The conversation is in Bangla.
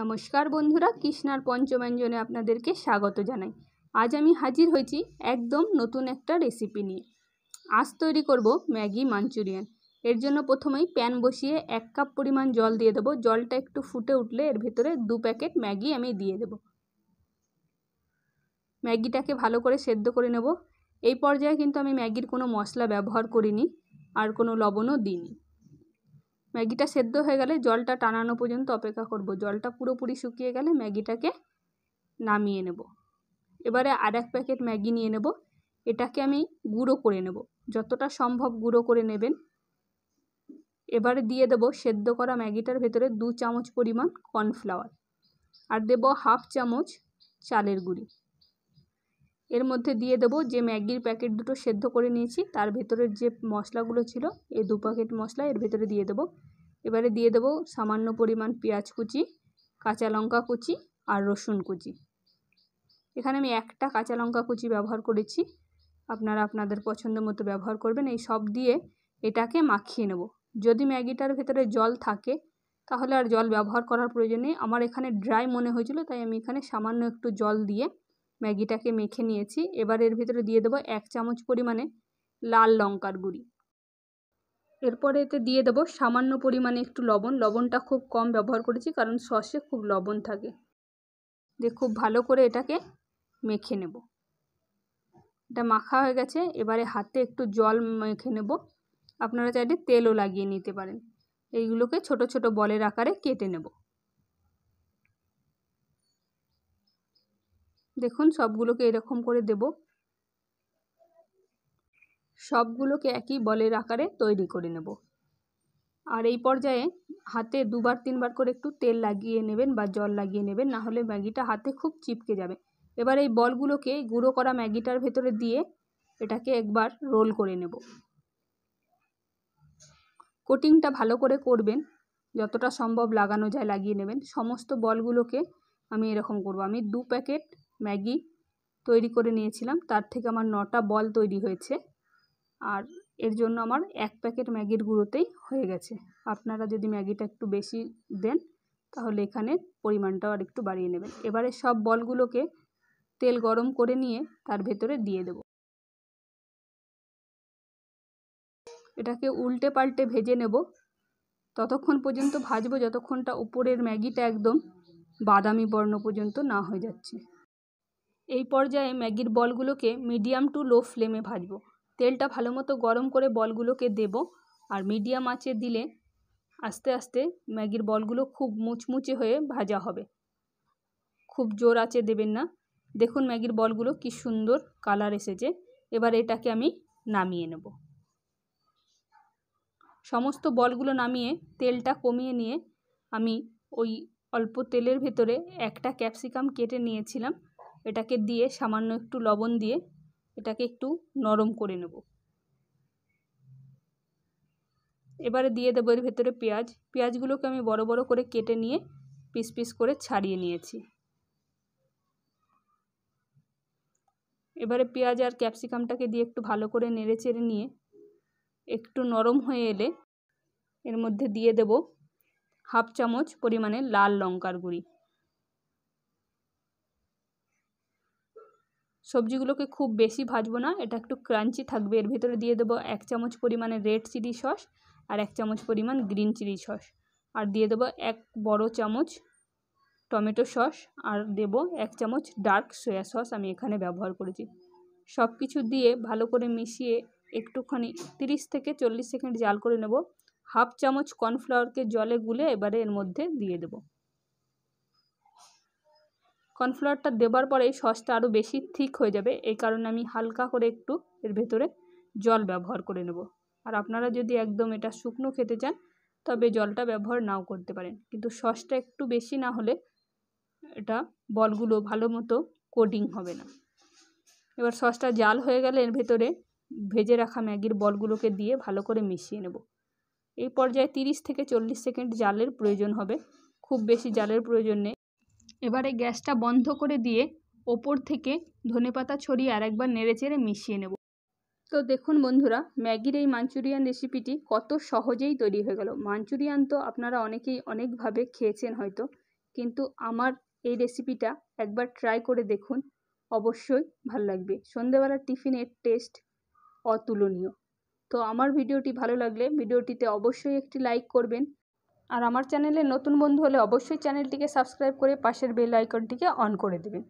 নমস্কার বন্ধুরা কৃষ্ণার পঞ্চব্যঞ্জনে আপনাদেরকে স্বাগত জানাই আজ আমি হাজির হয়েছি একদম নতুন একটা রেসিপি নিয়ে আজ তৈরি করব ম্যাগি মাঞ্চুরিয়ান এর জন্য প্রথমেই প্যান বসিয়ে এক কাপ পরিমাণ জল দিয়ে দেবো জলটা একটু ফুটে উঠলে এর ভেতরে দু প্যাকেট ম্যাগি আমি দিয়ে দেব ম্যাগিটাকে ভালো করে সেদ্ধ করে নেব এই পর্যায়ে কিন্তু আমি ম্যাগির কোনো মশলা ব্যবহার করিনি আর কোনো লবণও দিইনি ম্যাগিটা সেদ্ধ হয়ে গেলে জলটা টানানো পর্যন্ত অপেক্ষা করব জলটা পুরোপুরি শুকিয়ে গেলে ম্যাগিটাকে নামিয়ে নেব এবারে আর এক প্যাকেট ম্যাগি নিয়ে নেব এটাকে আমি গুঁড়ো করে নেব যতটা সম্ভব গুঁড়ো করে নেবেন এবারে দিয়ে দেব সেদ্ধ করা ম্যাগিটার ভেতরে দু চামচ পরিমাণ কর্নফ্লাওয়ার আর দেব হাফ চামচ চালের গুঁড়ি এর মধ্যে দিয়ে দেবো যে ম্যাগির প্যাকেট দুটো সেদ্ধ করে নিয়েছি তার ভেতরের যে মশলাগুলো ছিল এই দু প্যাকেট মশলা এর ভেতরে দিয়ে দেবো এবারে দিয়ে দেবো সামান্য পরিমাণ পেঁয়াজ কুচি কাঁচা লঙ্কা কুচি আর রসুন কুচি এখানে আমি একটা কাঁচা লঙ্কা কুচি ব্যবহার করেছি আপনারা আপনাদের পছন্দ মতো ব্যবহার করবেন এই সব দিয়ে এটাকে মাখিয়ে নেব যদি ম্যাগিটার ভেতরে জল থাকে তাহলে আর জল ব্যবহার করার নেই আমার এখানে ড্রাই মনে হয়েছিল তাই আমি এখানে সামান্য একটু জল দিয়ে ম্যাগিটাকে মেখে নিয়েছি এবার এর ভিতরে দিয়ে দেবো এক চামচ পরিমাণে লাল লঙ্কার গুঁড়ি এরপরে এতে দিয়ে দেবো সামান্য পরিমাণে একটু লবণ লবণটা খুব কম ব্যবহার করেছি কারণ সসে খুব লবণ থাকে দিয়ে খুব ভালো করে এটাকে মেখে নেব এটা মাখা হয়ে গেছে এবারে হাতে একটু জল মেখে নেব আপনারা চাইলে তেলও লাগিয়ে নিতে পারেন এইগুলোকে ছোট ছোট বলের আকারে কেটে নেব দেখুন সবগুলোকে এরকম করে দেবো সবগুলোকে একই বলের আকারে তৈরি করে নেব আর এই পর্যায়ে হাতে দুবার তিনবার করে একটু তেল লাগিয়ে নেবেন বা জল লাগিয়ে নেবেন না হলে ম্যাগিটা হাতে খুব চিপকে যাবে এবার এই বলগুলোকে গুঁড়ো করা ম্যাগিটার ভেতরে দিয়ে এটাকে একবার রোল করে নেব কোটিংটা ভালো করে করবেন যতটা সম্ভব লাগানো যায় লাগিয়ে নেবেন সমস্ত বলগুলোকে আমি এরকম করব আমি দু প্যাকেট ম্যাগি তৈরি করে নিয়েছিলাম তার থেকে আমার নটা বল তৈরি হয়েছে আর এর জন্য আমার এক প্যাকেট ম্যাগির গুঁড়োতেই হয়ে গেছে আপনারা যদি ম্যাগিটা একটু বেশি দেন তাহলে এখানে পরিমাণটাও আর একটু বাড়িয়ে নেবেন এবারে সব বলগুলোকে তেল গরম করে নিয়ে তার ভেতরে দিয়ে দেব এটাকে উল্টে পাল্টে ভেজে নেব ততক্ষণ পর্যন্ত ভাজবো যতক্ষণটা উপরের ম্যাগিটা একদম বাদামি বর্ণ পর্যন্ত না হয়ে যাচ্ছে এই পর্যায়ে ম্যাগির বলগুলোকে মিডিয়াম টু লো ফ্লেমে ভাজবো তেলটা ভালো মতো গরম করে বলগুলোকে দেব আর মিডিয়াম আঁচে দিলে আস্তে আস্তে ম্যাগির বলগুলো খুব মুচমুচে হয়ে ভাজা হবে খুব জোর আঁচে দেবেন না দেখুন ম্যাগির বলগুলো কি সুন্দর কালার এসেছে এবার এটাকে আমি নামিয়ে নেব সমস্ত বলগুলো নামিয়ে তেলটা কমিয়ে নিয়ে আমি ওই অল্প তেলের ভেতরে একটা ক্যাপসিকাম কেটে নিয়েছিলাম এটাকে দিয়ে সামান্য একটু লবণ দিয়ে এটাকে একটু নরম করে নেব এবারে দিয়ে দেবো এর ভেতরে পেঁয়াজ পেঁয়াজগুলোকে আমি বড় বড় করে কেটে নিয়ে পিস পিস করে ছাড়িয়ে নিয়েছি এবারে পেঁয়াজ আর ক্যাপসিকামটাকে দিয়ে একটু ভালো করে নেড়ে চেড়ে নিয়ে একটু নরম হয়ে এলে এর মধ্যে দিয়ে দেব হাফ চামচ পরিমাণে লাল লঙ্কার গুঁড়ি সবজিগুলোকে খুব বেশি ভাজবো না এটা একটু ক্রাঞ্চি থাকবে এর ভেতরে দিয়ে দেবো এক চামচ পরিমাণে রেড চিলি সস আর এক চামচ পরিমাণ গ্রিন চিলি সস আর দিয়ে দেবো এক বড় চামচ টমেটো সস আর দেব এক চামচ ডার্ক সয়া সস আমি এখানে ব্যবহার করেছি সব কিছু দিয়ে ভালো করে মিশিয়ে একটুখানি তিরিশ থেকে চল্লিশ সেকেন্ড জাল করে নেব হাফ চামচ কর্নফ্লাওয়ারকে জলে গুলে এবারে এর মধ্যে দিয়ে দেবো কর্নফ্লাওয়ারটা দেবার পরে সসটা আরও বেশি ঠিক হয়ে যাবে এই কারণে আমি হালকা করে একটু এর ভেতরে জল ব্যবহার করে নেব আর আপনারা যদি একদম এটা শুকনো খেতে চান তবে জলটা ব্যবহার নাও করতে পারেন কিন্তু সসটা একটু বেশি না হলে এটা বলগুলো ভালো মতো কোডিং হবে না এবার সসটা জাল হয়ে গেলে এর ভেতরে ভেজে রাখা ম্যাগির বলগুলোকে দিয়ে ভালো করে মিশিয়ে নেব এই পর্যায়ে তিরিশ থেকে চল্লিশ সেকেন্ড জালের প্রয়োজন হবে খুব বেশি জালের প্রয়োজন নেই এবারে গ্যাসটা বন্ধ করে দিয়ে ওপর থেকে ধনেপাতা ছড়িয়ে আরেকবার নেড়ে চেড়ে মিশিয়ে নেব তো দেখুন বন্ধুরা ম্যাগির এই মাঞ্চুরিয়ান রেসিপিটি কত সহজেই তৈরি হয়ে গেল মাঞ্চুরিয়ান তো আপনারা অনেকেই অনেকভাবে খেয়েছেন হয়তো কিন্তু আমার এই রেসিপিটা একবার ট্রাই করে দেখুন অবশ্যই ভালো লাগবে সন্ধেবেলার টিফিনের টেস্ট অতুলনীয় তো আমার ভিডিওটি ভালো লাগলে ভিডিওটিতে অবশ্যই একটি লাইক করবেন আর আমার চ্যানেলে নতুন বন্ধু হলে অবশ্যই চ্যানেলটিকে সাবস্ক্রাইব করে পাশের বেল আইকনটিকে অন করে দেবেন